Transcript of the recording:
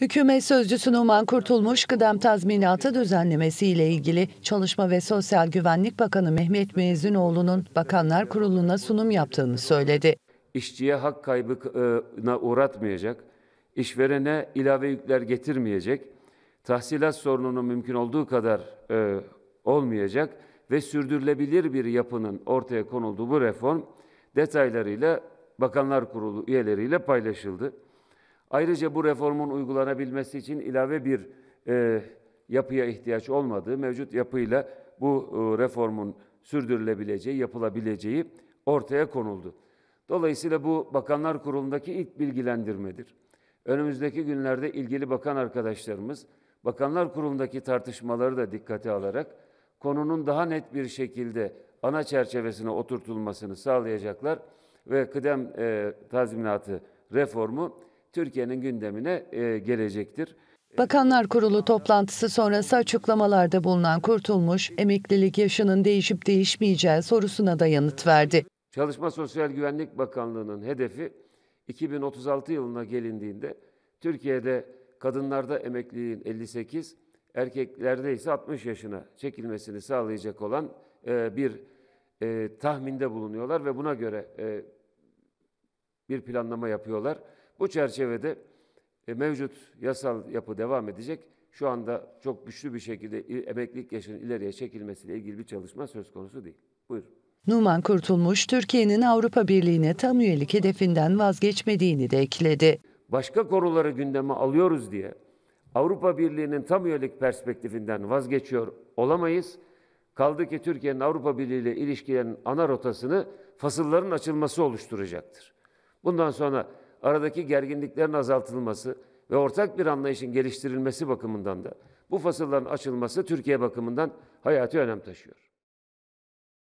Hükümet sözcüsü Numan Kurtulmuş, Kıdem tazminatı düzenlemesi ile ilgili Çalışma ve Sosyal Güvenlik Bakanı Mehmet Mezunoğlu'nun Bakanlar Kurulu'na sunum yaptığını söyledi. İşçiye hak kaybına uğratmayacak, işverene ilave yükler getirmeyecek, tahsilat sorununu mümkün olduğu kadar e, olmayacak ve sürdürülebilir bir yapının ortaya konulduğu bu reform detaylarıyla Bakanlar Kurulu üyeleriyle paylaşıldı. Ayrıca bu reformun uygulanabilmesi için ilave bir e, yapıya ihtiyaç olmadığı, mevcut yapıyla bu e, reformun sürdürülebileceği, yapılabileceği ortaya konuldu. Dolayısıyla bu Bakanlar Kurulu'ndaki ilk bilgilendirmedir. Önümüzdeki günlerde ilgili bakan arkadaşlarımız Bakanlar Kurulu'ndaki tartışmaları da dikkate alarak konunun daha net bir şekilde ana çerçevesine oturtulmasını sağlayacaklar ve kıdem e, tazminatı reformu Türkiye'nin gündemine e, gelecektir. Bakanlar Kurulu toplantısı sonrası açıklamalarda bulunan Kurtulmuş, emeklilik yaşının değişip değişmeyeceği sorusuna da yanıt verdi. Çalışma Sosyal Güvenlik Bakanlığı'nın hedefi 2036 yılına gelindiğinde Türkiye'de kadınlarda emekliliğin 58, erkeklerde ise 60 yaşına çekilmesini sağlayacak olan e, bir e, tahminde bulunuyorlar ve buna göre e, bir planlama yapıyorlar. Bu çerçevede e, mevcut yasal yapı devam edecek. Şu anda çok güçlü bir şekilde emeklilik yaşının ileriye çekilmesiyle ilgili bir çalışma söz konusu değil. Buyurun. Numan Kurtulmuş, Türkiye'nin Avrupa Birliği'ne tam üyelik hedefinden vazgeçmediğini de ekledi. Başka konuları gündeme alıyoruz diye Avrupa Birliği'nin tam üyelik perspektifinden vazgeçiyor olamayız. Kaldı ki Türkiye'nin Avrupa Birliği ile ilişkilerinin ana rotasını fasılların açılması oluşturacaktır. Bundan sonra aradaki gerginliklerin azaltılması ve ortak bir anlayışın geliştirilmesi bakımından da bu fasılların açılması Türkiye bakımından hayati önem taşıyor.